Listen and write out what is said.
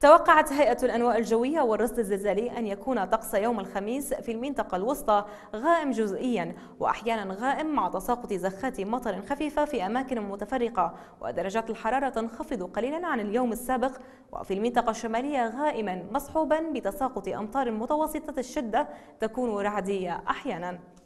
توقعت هيئة الأنواء الجوية والرصد الزلزالي أن يكون طقس يوم الخميس في المنطقة الوسطى غائم جزئيا وأحيانا غائم مع تساقط زخات مطر خفيفة في أماكن متفرقة ودرجات الحرارة تنخفض قليلا عن اليوم السابق وفي المنطقة الشمالية غائما مصحوبا بتساقط أمطار متوسطة الشدة تكون رعدية أحيانا